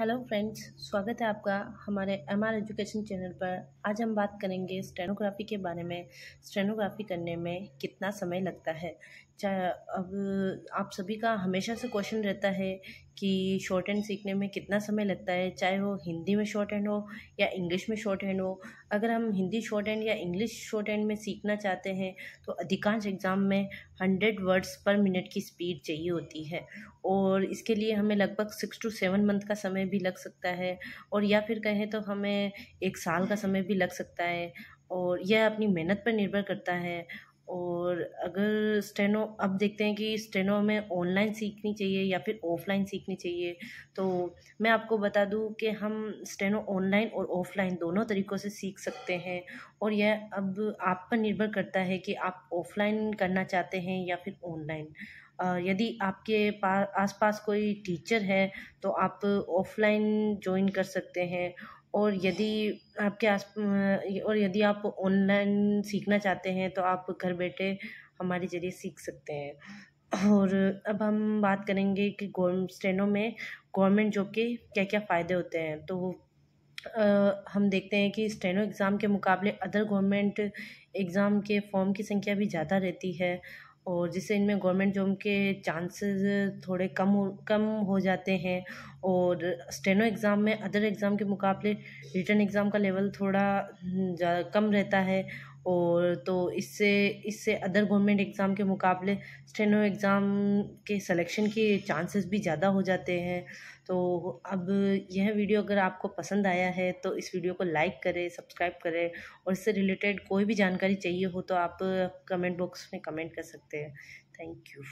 hello friends स्वागत है आपका हमारे एम आर एजुकेशन चैनल पर आज हम बात करेंगे स्टेनोग्राफी के बारे में स्टेनोग्राफी करने में कितना समय लगता है चाहे अब आप सभी का हमेशा से क्वेश्चन रहता है कि शॉर्ट हैंड सीखने में कितना समय लगता है चाहे वो हिंदी में शॉर्ट हैंड हो या इंग्लिश में शॉर्ट हैंड हो अगर हम हिंदी शॉर्ट हैंड या इंग्लिश शॉर्ट हैंड में सीखना चाहते हैं तो अधिकांश एग्ज़ाम में हंड्रेड वर्ड्स पर मिनट की स्पीड चाहिए होती है और इसके लिए हमें लगभग सिक्स टू सेवन मंथ का समय भी लग सकता है और या फिर कहें तो हमें एक साल का समय भी लग सकता है और यह अपनी मेहनत पर निर्भर करता है और अगर स्टेनो अब देखते हैं कि स्टेनो हमें ऑनलाइन सीखनी चाहिए या फिर ऑफलाइन सीखनी चाहिए तो मैं आपको बता दूं कि हम स्टेनो ऑनलाइन और ऑफलाइन दोनों तरीक़ों से सीख सकते हैं और यह अब आप पर निर्भर करता है कि आप ऑफलाइन करना चाहते हैं या फिर ऑनलाइन यदि आपके पास आसपास कोई टीचर है तो आप ऑफ़लाइन ज्वाइन कर सकते हैं और यदि आपके आस और यदि आप ऑनलाइन सीखना चाहते हैं तो आप घर बैठे हमारे ज़रिए सीख सकते हैं और अब हम बात करेंगे कि गोर्म में गवर्नमेंट जॉब के क्या क्या फ़ायदे होते हैं तो आ, हम देखते हैं कि स्टेनो एग्ज़ाम के मुकाबले अदर गवर्नमेंट एग्ज़ाम के फॉर्म की संख्या भी ज़्यादा रहती है और जिससे इनमें गवर्नमेंट जॉब के चांसेस थोड़े कम हो कम हो जाते हैं और स्टेनो एग्ज़ाम में अदर एग्ज़ाम के मुकाबले रिटर्न एग्ज़ाम का लेवल थोड़ा कम रहता है और तो इससे इससे अदर गवर्नमेंट एग्ज़ाम के मुकाबले स्टेनो एग्ज़ाम के सिलेक्शन के चांसेस भी ज़्यादा हो जाते हैं तो अब यह वीडियो अगर आपको पसंद आया है तो इस वीडियो को लाइक करें सब्सक्राइब करें और इससे रिलेटेड कोई भी जानकारी चाहिए हो तो आप कमेंट बॉक्स में कमेंट कर सकते हैं थैंक यू